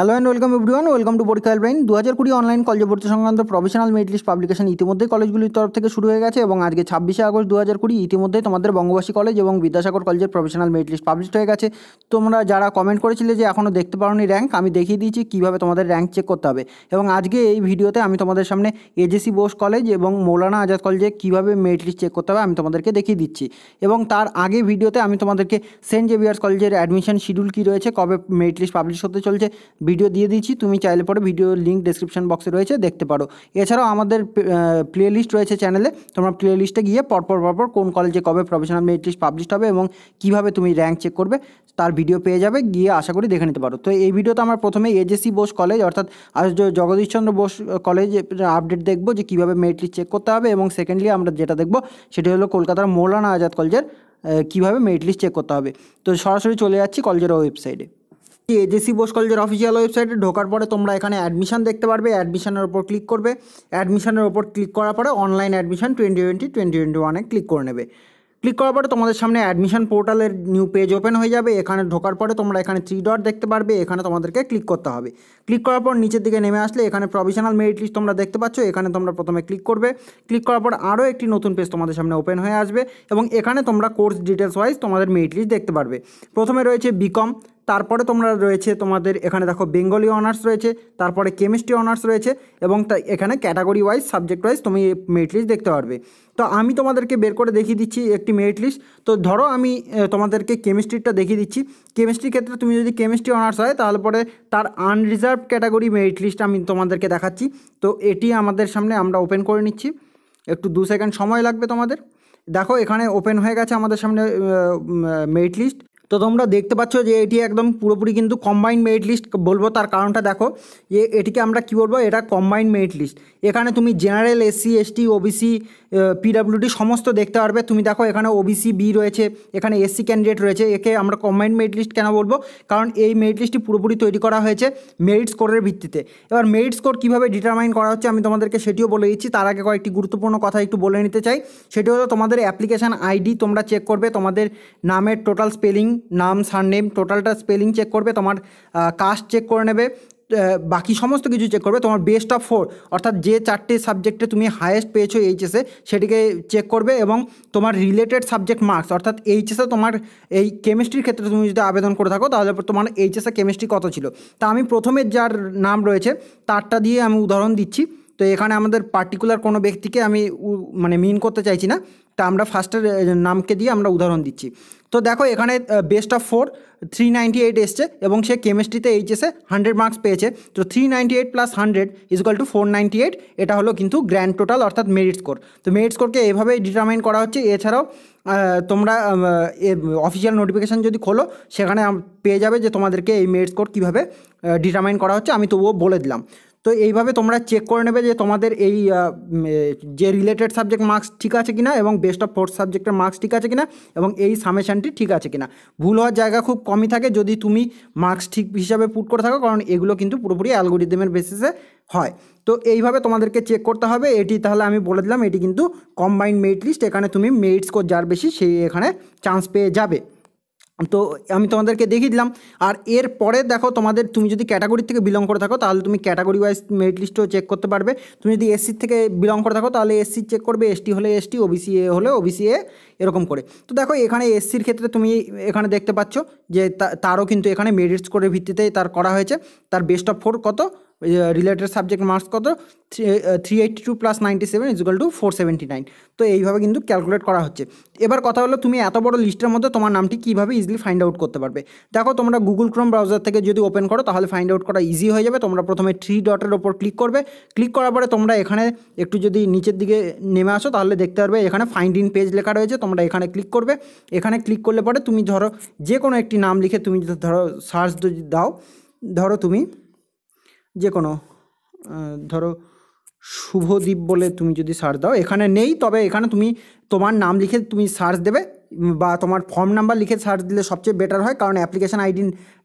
hello and welcome everyone welcome to পরীক্ষা helpline দু হাজার কুড়ি অনলাইন কলেজ ভর্তি সংক্রান্ত প্রফেশনাল মেরিট লিস্ট পাবলিকেশন ইতিমধ্যে কলেজগুলির তরফ থেকে শুরু হয়ে গেছে এবং আজকে ছাব্বিশে আগস্ট দু হাজার কুড়ি ইতিমধ্যে তোমাদের বঙ্গবাসী কলেজ এবং বিদ্যাসাগর কলেজের প্রফেশনাল মেরিট লিস্ট পাবলিশ হয়ে গেছে তোমরা যারা কমেন্ট করেছিলে যে এখনও দেখতে পারোনি র্যাঙ্ক আমি দেখিয়ে দিয়েছি কীভাবে তোমাদের র্যাঙ্ক চেক করতে হবে এবং আজকে এই ভিডিওতে আমি তোমাদের সামনে এজেসি বোস কলেজ এবং মৌলানা আজাদ কলেজে কীভাবে মেরিট লিস্ট চেক করতে হবে আমি তোমাদেরকে দেখিয়ে দিচ্ছি এবং তার আগে ভিডিওতে আমি তোমাদেরকে সেন্ট জেভিয়ার্স কলেজের অ্যাডমিশন শিডিউল কী রয়েছে কবে মেরিট লিস্ট পাবলিশ হতে চলছে ভিডিও দিয়ে দিচ্ছি তুমি চাইলে পরে ভিডিও লিঙ্ক ডেসক্রিপশন বক্সে রয়েছে দেখতে পারো এছাড়াও আমাদের প্লে লিস্ট রয়েছে চ্যানেলে তোমরা প্লে লিস্টে গিয়ে পরপর পরপর কোন কলেজে কবে প্রফেশনাল মেরিট লিস্ট পাবলিশ হবে এবং কিভাবে তুমি র্যাঙ্ক চেক করবে তার ভিডিও পেয়ে যাবে গিয়ে আশা করি দেখে নিতে পারো তো এই ভিডিওতে আমরা প্রথমে এজেসি বোস কলেজ অর্থাৎ আর্য জগদীশচন্দ্র বোস কলেজ আপডেট দেখবো যে কীভাবে মেরিট লিস্ট চেক করতে হবে এবং সেকেন্ডলি আমরা যেটা দেখবো সেটি হলো কলকাতার মৌলানা আজাদ কলেজের কীভাবে মেরিট লিস্ট চেক করতে হবে তো সরাসরি চলে যাচ্ছি কলেজের ওয়েবসাইটে এজেসি বোস কলেজের অফিসিয়াল ওয়েবসাইটে ঢোকার পরে তোমরা এখানে অ্যাডমিশান দেখতে পারবে অ্যাডমিশানের ওপর ক্লিক করবে অ্যাডমিশানের ওপর ক্লিক করার পরে online admission twenty twenty twenty twenty ওয়ানে ক্লিক করে নেবে ক্লিক করার পরে তোমাদের সামনে অ্যাডমিশন পোর্টালের নিউ পেজ ওপেন হয়ে যাবে এখানে ঢোকার পরে তোমরা এখানে থ্রি ডট দেখতে পারবে এখানে তোমাদেরকে ক্লিক করতে হবে ক্লিক করার পর নিচের দিকে নেমে আসলে এখানে প্রভিশনাল মেরিট লিস্ট তোমরা দেখতে পাচ্ছ এখানে তোমরা প্রথমে ক্লিক করবে ক্লিক করার পর আরও একটি নতুন পেজ তোমাদের সামনে ওপেন হয়ে আসবে এবং এখানে তোমরা কোর্স ডিটেলস ওয়াইজ তোমাদের মেরিট লিস্ট দেখতে পারবে প্রথমে রয়েছে বিকম তারপরে তোমরা রয়েছে তোমাদের এখানে দেখো বেঙ্গলি অনার্স রয়েছে তারপরে কেমিস্ট্রি অনার্স রয়েছে এবং এখানে ক্যাটাগরি ওয়াইজ সাবজেক্ট ওয়াইজ তুমি মেরিট লিস্ট দেখতে পারবে তো আমি তোমাদেরকে বের করে দেখিয়ে দিচ্ছি একটি মেরিট লিস্ট তো ধরো আমি তোমাদেরকে কেমিস্ট্রিটা দেখিয়ে দিচ্ছি কেমিস্ট্রির ক্ষেত্রে তুমি যদি কেমিস্ট্রি অনার্স হয় তাহলে পরে তার আনরিজার্ভ ক্যাটাগরি মেরিট লিস্ট আমি তোমাদেরকে দেখাচ্ছি তো এটি আমাদের সামনে আমরা ওপেন করে নিচ্ছি একটু দু সেকেন্ড সময় লাগবে তোমাদের দেখো এখানে ওপেন হয়ে গেছে আমাদের সামনে মেরিট লিস্ট তো তোমরা দেখতে পাচ্ছ যে এটি একদম পুরোপুরি কিন্তু কম্বাইন্ড মেরিট লিস্ট বলবো তার কারণটা দেখো যে এটিকে আমরা কি বলবো এটা কম্বাইন্ড মেরিট লিস্ট এখানে তুমি general SC ST OBC PWD সমস্ত দেখতে পারবে তুমি দেখো এখানে ওবিসি বি রয়েছে এখানে এসসি ক্যান্ডিডেট রয়েছে একে আমরা কম্বাইন্ড মেরিট লিস্ট কেন বলবো কারণ এই মেরিট লিস্টটি পুরোপুরি তৈরি করা হয়েছে মেরিট স্কোরের ভিত্তিতে এবার মেরিট স্কোর কীভাবে ডিটারমাইন করা হচ্ছে আমি তোমাদেরকে সেটিও বলে দিচ্ছি তার আগে কয়েকটি গুরুত্বপূর্ণ কথা একটু বলে নিতে চাই সেটি হলো তোমাদের অ্যাপ্লিকেশান আইডি তোমরা চেক করবে তোমাদের নামের টোটাল স্পেলিং নাম সারনেম টোটালটা স্পেলিং চেক করবে তোমার কাস্ট চেক করে নেবে বাকি সমস্ত কিছু চেক করবে তোমার বেস্ট অফ ফোর অর্থাৎ যে চারটে সাবজেক্টে তুমি হায়েস্ট পেয়েছো এইচএসে সেটিকে চেক করবে এবং তোমার রিলেটেড সাবজেক্ট মার্কস অর্থাৎ এইচএসে তোমার এই কেমিস্ট্রির ক্ষেত্রে তুমি যদি আবেদন করে থাকো তাহলে তোমার এইচএসে কেমিস্ট্রি কত ছিল তা আমি প্রথমে যার নাম রয়েছে তারটা দিয়ে আমি উদাহরণ দিচ্ছি তো এখানে আমাদের পার্টিকুলার কোনো ব্যক্তিকে আমি মানে মিন করতে চাইছি না তা আমরা ফার্স্টের নামকে দিয়ে আমরা উদাহরণ দিচ্ছি তো দেখো এখানে best of four three ninety eight এসছে এবং সে কেমিস্ট্রিতে এইচএসে হান্ড্রেড মার্কস পেয়েছে তো three ninety eight plus hundred is equal to four ninety eight এটা হলো কিন্তু গ্র্যান্ড টোটাল অর্থাৎ মেরিট স্কোর তো মেরিট স্কোরকে এভাবেই ডিটারমাইন করা হচ্ছে এছাড়াও তোমরা অফিসিয়াল নোটিফিকেশান যদি খোলো সেখানে পেয়ে যাবে যে তোমাদেরকে এই মেরিট স্কোর কীভাবে ডিটারমাইন করা হচ্ছে আমি তবুও বলে দিলাম তো এইভাবে তোমরা চেক করে নেবে যে তোমাদের এই যে রিলেটেড সাবজেক্ট মার্কস ঠিক আছে কি না এবং বেস্ট অফ ফোর্থ সাবজেক্টের মার্কস ঠিক আছে কিনা এবং এই সামেশানটি ঠিক আছে কিনা ভুল হওয়ার জায়গা খুব কমই থাকে যদি তুমি মার্কস ঠিক হিসাবে পুট করে থাকো কারণ এগুলো কিন্তু পুরোপুরি অ্যালগোরিদমের বেসিসে হয় তো এইভাবে তোমাদেরকে চেক করতে হবে এটি তাহলে আমি বলে দিলাম এটি কিন্তু কম্বাইন্ড মেরিট লিস্ট এখানে তুমি মেরিট স্কোর যার বেশি সেই এখানে চান্স পেয়ে যাবে তো আমি তোমাদেরকে দেখিয়ে দিলাম আর এর পরে দেখো তোমাদের তুমি যদি ক্যাটাগরি থেকে বিলং করে থাকো তাহলে তুমি ক্যাটাগরি ওয়াইজ মেরিট লিস্টও চেক করতে পারবে তুমি যদি এসসি থেকে বিলং করে থাকো তাহলে এসসি চেক করবে এসটি হলে এসটি ওবিসি এ হলে ওবিসি এ এরকম করে তো দেখো এখানে এসসির ক্ষেত্রে তুমি এখানে দেখতে পাচ্ছ যে তারও কিন্তু এখানে মেরিট স্কোরের ভিত্তিতে তার করা হয়েছে তার বেস্ট অফ ফোর কত রিলেটেড সাবজেক্ট মার্কস কত three eighty two plus ninety seven is equal to four seventy nine তো এইভাবে কিন্তু ক্যালকুলেট করা হচ্ছে এবার কথা হলো তুমি এত বড় লিস্টের মধ্যে তোমার নামটি কীভাবে ইজিলি ফাইন্ড আউট করতে পারবে দেখো তোমরা গুগল ক্রোম ব্রাউজার থেকে যদি ওপেন করো তাহলে ফাইন্ড আউট করা ইজি হয়ে যাবে তোমরা প্রথমে থ্রি ডটের ওপর ক্লিক করবে ক্লিক করার পরে তোমরা এখানে একটু যদি নিচের দিকে নেমে আসো তাহলে দেখতে পারবে এখানে ফাইন্ড ইন পেজ লেখা রয়েছে তোমরা এখানে ক্লিক করবে এখানে ক্লিক করলে পরে তুমি ধরো যে কোনো একটি নাম লিখে তুমি ধরো সার্চ দাও ধরো তুমি যে কোনো ধরো শুভদ্বীপ বলে তুমি যদি সার্চ দাও এখানে নেই তবে এখানে তুমি তোমার নাম লিখে তুমি সার্চ দেবে বা তোমার ফর্ম নাম্বার লিখে সার্চ দিলে সবচেয়ে বেটার হয় কারণ অ্যাপ্লিকেশান আইডি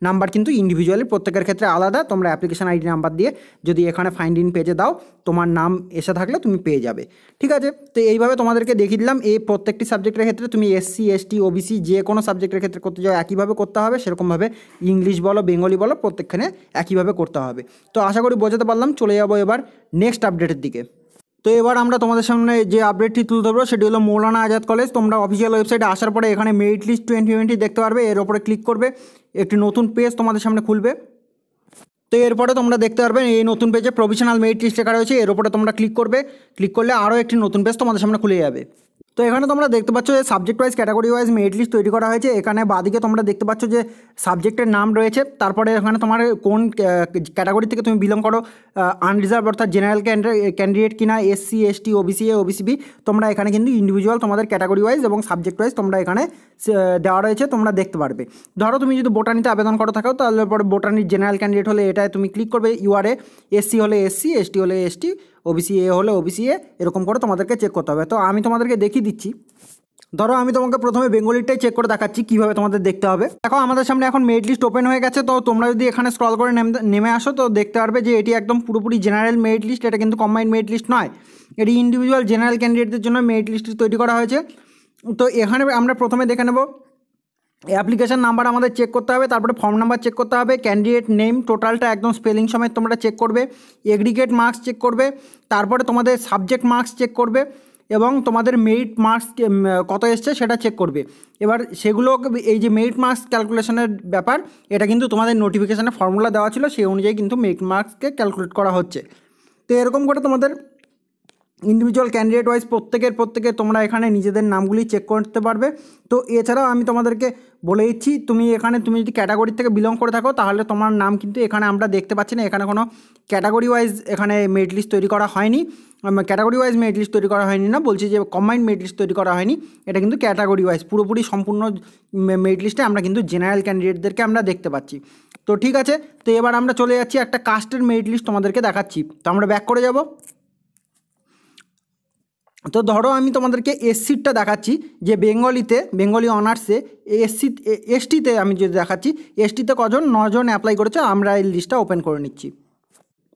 নাম্বার কিন্তু ইন্ডিভিজুয়ালি প্রত্যেকের ক্ষেত্রে আলাদা তোমরা অ্যাপ্লিকেশান আইডি নাম্বার দিয়ে যদি এখানে ফাইন্ড ইন পেজে দাও তোমার নাম এসে থাকলে তুমি পেয়ে যাবে ঠিক আছে তো এইভাবে তোমাদেরকে দেখিয়ে দিলাম এই প্রত্যেকটি সাবজেক্টের ক্ষেত্রে তুমি এসসি এসটি ওবিসি যে কোনো সাবজেক্টের ক্ষেত্রে করতে যাও একইভাবে করতে হবে সেরকমভাবে ইংলিশ বলো বেঙ্গলি বলো প্রত্যেকখানে একইভাবে করতে হবে তো আশা করি বোঝাতে পারলাম চলে যাবো এবার নেক্সট আপডেটের দিকে তো এবার আমরা তোমাদের সামনে যে আপডেটটি তুলে ধরবো সেটি হলো মৌলানা আজাদ কলেজ তোমরা অফিসিয়াল ওয়েবসাইটে আসার পরে এখানে মেরিট লিস্ট টোয়েন্টি টোয়েন্টি দেখতে পারবে এর ওপরে ক্লিক করবে একটি নতুন পেজ তোমাদের সামনে খুলবে তো এরপরে তোমরা দেখতে পারবে এই নতুন পেজে প্রভিশনাল মেরিট লিস্ট লেখা রয়েছে এর ওপরে তোমরা ক্লিক করবে ক্লিক করলে আরও একটি নতুন পেজ তোমাদের সামনে খুলে যাবে তো এখানে তোমরা দেখতে পাচ্ছ যে subject wise category wise merit list তৈরি করা হয়েছে এখানে বাদিকে তোমরা দেখতে পাচ্ছ যে সাবজেক্টের নাম রয়েছে তারপরে এখানে তোমার কোন ক্যাটাগরি থেকে তুমি বিলং করো আনরিজার্ভ অর্থাৎ জেনারেল ক্যান্ডিডেট কিনা SC ST OBC A OBC B তোমরা এখানে কিন্তু ইন্ডিভিজুয়াল তোমাদের ক্যাটাগরি ওয়াইজ এবং সাবজেক্ট ওয়াইজ তোমরা এখানে দেওয়া রয়েছে তোমরা দেখতে পারবে ধরো তুমি যদি বোটানিতে আবেদন করো থাকো তাহলে পরে বোটানির জেনারেল ক্যান্ডিডেট হলে এটায় তুমি ক্লিক করবে ইউআরএ এসসি হলে এসসি এসটি হলে এসটি ওবিসি এ হলে ওবিসি এ এরকম করে তোমাদেরকে চেক করতে হবে তো আমি তোমাদেরকে দেখিয়ে দিচ্ছি ধরো আমি তোমাকে প্রথমে বেঙ্গলিটাই চেক করে দেখাচ্ছি কীভাবে তোমাদের দেখতে হবে দেখো আমাদের সামনে এখন মেরিট লিস্ট ওপেন হয়ে গেছে তো তোমরা যদি এখানে স্ক্রল করে নেমে আসো তো দেখতে পারবে যে এটি একদম পুরোপুরি জেনারেল মেরিট লিস্ট এটা কিন্তু কম্বাইন্ড মেরিট লিস্ট নয় এটি ইন্ডিভিজুয়াল জেনারেল ক্যান্ডিডেটদের জন্য মেরিট লিস্ট তৈরি করা হয়েছে তো এখানে আমরা প্রথমে দেখে নেবো অ্যাপ্লিকেশান নাম্বার আমাদের চেক করতে হবে তারপরে ফর্ম নাম্বার চেক করতে হবে ক্যান্ডিডেট নেম টোটালটা একদম স্পেলিং সময় তোমরা চেক করবে এগ্রিগেট মার্কস চেক করবে তারপরে তোমাদের সাবজেক্ট মার্কস চেক করবে এবং তোমাদের মেরিট মার্কস কত এসছে সেটা চেক করবে এবার সেগুলো এই যে মেরিট মার্কস ক্যালকুলেশনের ব্যাপার এটা কিন্তু তোমাদের নোটিফিকেশানে ফর্মুলা দেওয়া ছিল সেই অনুযায়ী কিন্তু মেরিট মার্কসকে ক্যালকুলেট করা হচ্ছে তো এরকম করে তোমাদের ইন্ডিভিজুয়াল ক্যান্ডিডেট ওয়াইজ প্রত্যেকের প্রত্যেকের তোমরা এখানে নিজেদের নামগুলি চেক করতে পারবে তো এছাড়াও আমি তোমাদেরকে বলে দিচ্ছি তুমি এখানে তুমি যদি ক্যাটাগরি থেকে বিলং করে থাকো তাহলে তোমার নাম কিন্তু এখানে আমরা দেখতে পাচ্ছি না এখানে কোনো ক্যাটাগরি ওয়াইজ এখানে মেরিট লিস্ট তৈরি করা হয়নি ক্যাটাগরি ওয়াইজ মেরিট লিস্ট তৈরি করা হয়নি না বলছি যে কম্বাইন্ড মেরিট লিস্ট তৈরি করা হয়নি এটা কিন্তু ক্যাটাগরি ওয়াইজ পুরোপুরি সম্পূর্ণ মেরিট লিস্টে আমরা কিন্তু জেনারেল ক্যান্ডিডেটদেরকে আমরা দেখতে পাচ্ছি তো ঠিক আছে তো এবার আমরা চলে যাচ্ছি একটা কাস্টের মেরিট লিস্ট তোমাদেরকে দেখাচ্ছি তো আমরা ব্যাক করে যাবো তো ধরো আমি তোমাদেরকে এসসিটটা দেখাচ্ছি যে বেঙ্গলিতে বেঙ্গলি অনার্সে এসসি এসটিতে আমি যদি দেখাচ্ছি এসটিতে কজন নজন অ্যাপ্লাই করেছে আমরা এই লিস্টটা ওপেন করে নিচ্ছি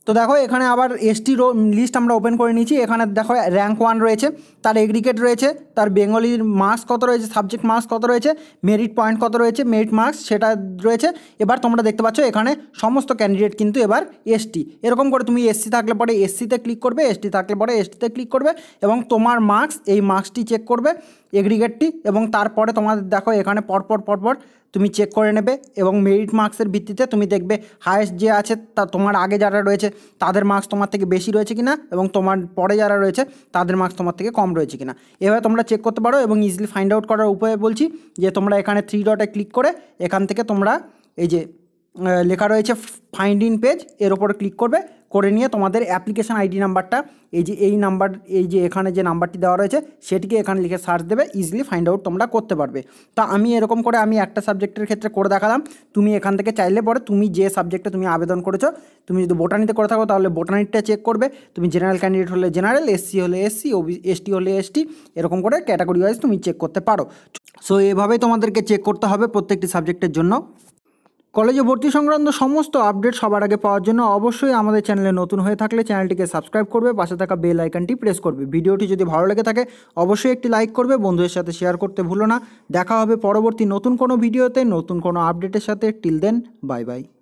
তো দেখো এখানে আবার এসটি লিস্ট আমরা ওপেন করে নিয়েছি এখানে দেখো র্যাঙ্ক ওয়ান রয়েছে তার এগ্রিকেট রয়েছে তার বেঙ্গলির মার্কস কত রয়েছে সাবজেক্ট মার্কস কত রয়েছে মেরিট পয়েন্ট কত রয়েছে মেরিট মার্কস সেটা রয়েছে এবার তোমরা দেখতে পাচ্ছ এখানে সমস্ত ক্যান্ডিডেট কিন্তু এবার এসটি এরকম করে তুমি এসসি থাকলে পরে এসসিতে ক্লিক করবে এসটি থাকলে পরে এসটিতে ক্লিক করবে এবং তোমার মার্কস এই মার্কসটি চেক করবে এগ্রিগেটটি এবং তারপরে তোমাদের দেখো এখানে পরপর পরপর তুমি চেক করে নেবে এবং মেরিট মার্কসের ভিত্তিতে তুমি দেখবে হায়েস্ট যে আছে তা তোমার আগে যারা রয়েছে তাদের মার্কস তোমার থেকে বেশি রয়েছে কিনা এবং তোমার পরে যারা রয়েছে তাদের মার্কস তোমার থেকে কম রয়েছে কিনা এভাবে তোমরা চেক করতে পারো এবং ইজিলি ফাইন্ড আউট করার উপায় বলছি যে তোমরা এখানে থ্রি ডটে ক্লিক করে এখান থেকে তোমরা এই যে লেখা রয়েছে ফাইন্ড ইন পেজ এর ওপর ক্লিক করবে করে নিয়ে তোমাদের অ্যাপ্লিকেশান আইডি নাম্বারটা এই যে এই নাম্বার এই যে এখানে যে নাম্বারটি দেওয়া রয়েছে সেটিকে এখানে লিখে সার্চ দেবে ইজিলি ফাইন্ড আউট তোমরা করতে পারবে তা আমি এরকম করে আমি একটা সাবজেক্টের ক্ষেত্রে করে দেখালাম তুমি এখান থেকে চাইলে পরে তুমি যে সাবজেক্টে তুমি আবেদন করেছো তুমি যদি বোটানিতে করে থাকো তাহলে বোটানিটা চেক করবে তুমি জেনারেল ক্যান্ডিডেট হলে জেনারেল এসসি হলে এসসি ও এসটি হলে এসটি এরকম করে ক্যাটাগরি ওয়াইজ তুমি চেক করতে পারো সো এভাবেই তোমাদেরকে চেক করতে হবে প্রত্যেকটি সাবজেক্টের জন্য কলেজে ভর্তি সংক্রান্ত সমস্ত আপডেট সবার আগে পাওয়ার জন্য অবশ্যই আমাদের চ্যানেলে নতুন হয়ে থাকলে চ্যানেলটিকে সাবস্ক্রাইব করবে পাশে থাকা বেল আইকনটি প্রেস করবে ভিডিওটি যদি ভালো লেগে থাকে অবশ্যই একটি লাইক করবে বন্ধুদের সাথে শেয়ার করতে ভুলো না দেখা হবে পরবর্তী নতুন কোনো ভিডিওতে নতুন কোনো আপডেটের সাথে টিল দেন বাই বাই